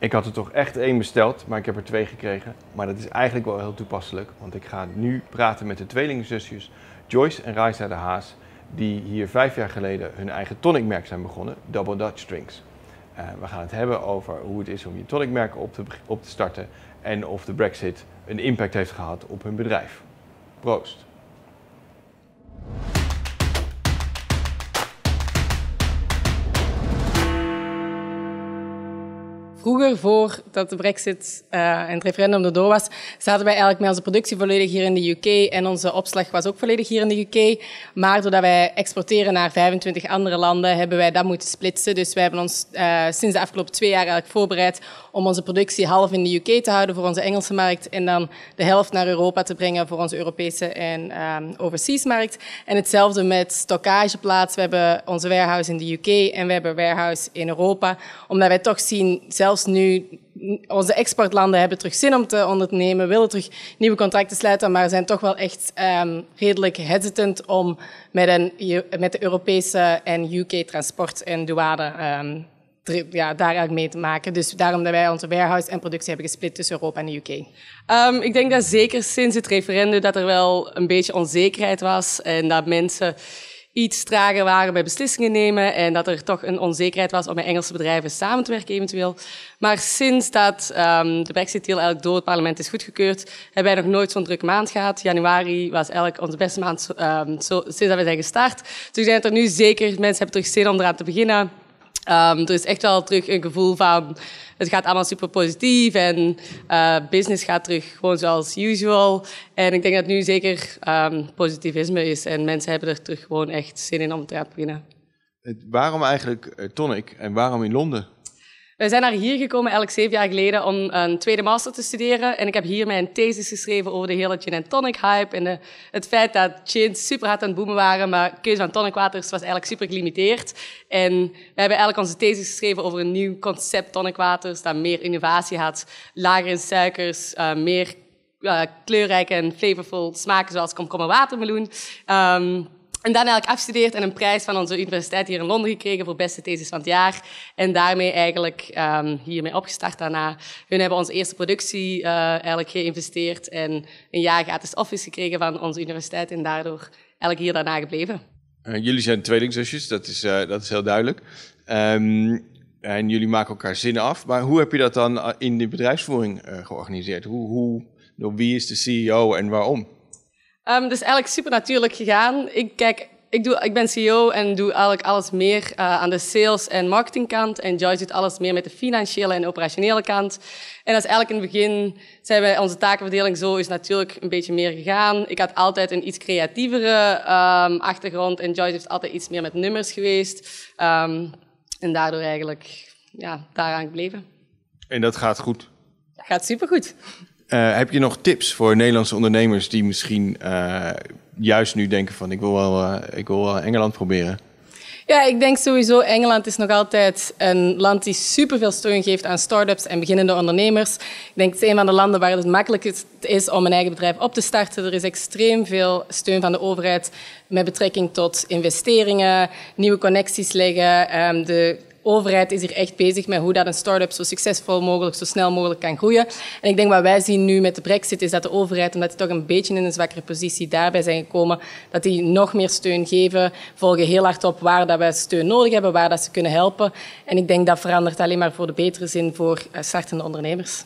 Ik had er toch echt één besteld, maar ik heb er twee gekregen. Maar dat is eigenlijk wel heel toepasselijk, want ik ga nu praten met de tweelingzusjes Joyce en Raisa de Haas, die hier vijf jaar geleden hun eigen tonicmerk zijn begonnen, Double Dutch Drinks. Eh, we gaan het hebben over hoe het is om je tonicmerk op te, op te starten en of de brexit een impact heeft gehad op hun bedrijf. Proost! vroeger, voordat de brexit uh, en het referendum erdoor was, zaten wij eigenlijk met onze productie volledig hier in de UK en onze opslag was ook volledig hier in de UK. Maar doordat wij exporteren naar 25 andere landen, hebben wij dat moeten splitsen. Dus wij hebben ons eh, sinds de afgelopen twee jaar eigenlijk voorbereid om onze productie half in de UK te houden voor onze Engelse markt en dan de helft naar Europa te brengen voor onze Europese en um, overseas markt. En hetzelfde met stockageplaats. We hebben onze warehouse in de UK en we hebben warehouse in Europa, omdat wij toch zien zelfs nu, onze exportlanden hebben terug zin om te ondernemen, willen terug nieuwe contracten sluiten, maar zijn toch wel echt ehm, redelijk hesitant om met, een, met de Europese en UK transport en douane um, ja, daar eigenlijk mee te maken. Dus daarom dat wij onze warehouse en productie hebben gesplit tussen Europa en de UK. Ehm, ik denk dat zeker sinds het referendum dat er wel een beetje onzekerheid was en dat mensen iets trager waren bij beslissingen nemen en dat er toch een onzekerheid was om met Engelse bedrijven samen te werken eventueel. Maar sinds dat um, de Brexit-deal eigenlijk door het parlement is goedgekeurd, hebben wij nog nooit zo'n drukke maand gehad. Januari was eigenlijk onze beste maand um, zo, sinds dat we zijn gestart. Dus zijn er nu zeker, mensen hebben terug zin om eraan te beginnen. Um, er is echt wel terug een gevoel van het gaat allemaal super positief en eh, business gaat terug gewoon zoals usual. En ik denk dat nu zeker ehm, positivisme is en mensen hebben er terug gewoon echt zin in om te gaan beginnen. waarom eigenlijk eh, Tonic en waarom in Londen? We zijn naar hier gekomen, elk zeven jaar geleden, om een tweede master te studeren. En ik heb hier mijn thesis geschreven over de hele gin en tonic hype. En het feit dat gins super hard aan het boomen waren, maar keuze van tonicwaters was eigenlijk super gelimiteerd. En we hebben eigenlijk onze thesis geschreven over een nieuw concept tonicwaters, dat meer innovatie had, lager in suikers, eh, meer uh, eh, kleurrijke en flavorful smaken, zoals komkommerwatermeloen. Um, ehm, en daarna heb ik afgestudeerd en een prijs van onze universiteit hier in Londen gekregen voor beste thesis van het jaar. En daarmee eigenlijk ehm, hiermee opgestart daarna. Hun hebben onze eerste productie eh, eigenlijk geïnvesteerd en een jaar gratis office gekregen van onze universiteit en daardoor eigenlijk hier daarna gebleven. Eh, jullie zijn tweelingzusjes, dat is, eh, dat is heel duidelijk. Ehm, en jullie maken elkaar zinnen af. Maar hoe heb je dat dan in de bedrijfsvoering georganiseerd? Hoe, hoe, door wie is de CEO en waarom? Um, dus eigenlijk super natuurlijk gegaan. Ik, kijk, ik, doe, ik ben CEO en doe eigenlijk alles meer eh, aan de sales- en marketingkant. En Joyce doet alles meer met de financiële en operationele kant. En dat is eigenlijk in het begin, zijn wij, onze takenverdeling zo is natuurlijk een beetje meer gegaan. Ik had altijd een iets creatievere ehm, achtergrond en Joyce heeft altijd iets meer met nummers geweest. Ehm, en daardoor eigenlijk ja, daaraan gebleven. En dat gaat goed? Dat gaat supergoed. Eh, heb je nog tips voor Nederlandse ondernemers die misschien eh, juist nu denken van ik wil wel, eh, ik wil wel Engeland proberen? Ja, ik denk sowieso Engeland is nog altijd een land die superveel steun geeft aan start-ups en beginnende ondernemers. Ik denk het is een van de landen waar het makkelijkst is om een eigen bedrijf op te starten. Er is extreem veel steun van de overheid met betrekking tot investeringen, nieuwe connecties leggen. Ehm, de overheid is hier echt bezig met hoe dat een start-up zo succesvol mogelijk, zo snel mogelijk kan groeien. En ik denk wat wij zien nu met de brexit is dat de overheid, omdat ze toch een beetje in een zwakkere positie daarbij zijn gekomen, dat die nog meer steun geven, volgen heel hard op waar dat wij steun nodig hebben, waar dat ze kunnen helpen. En ik denk dat verandert alleen maar voor de betere zin voor eh, startende ondernemers.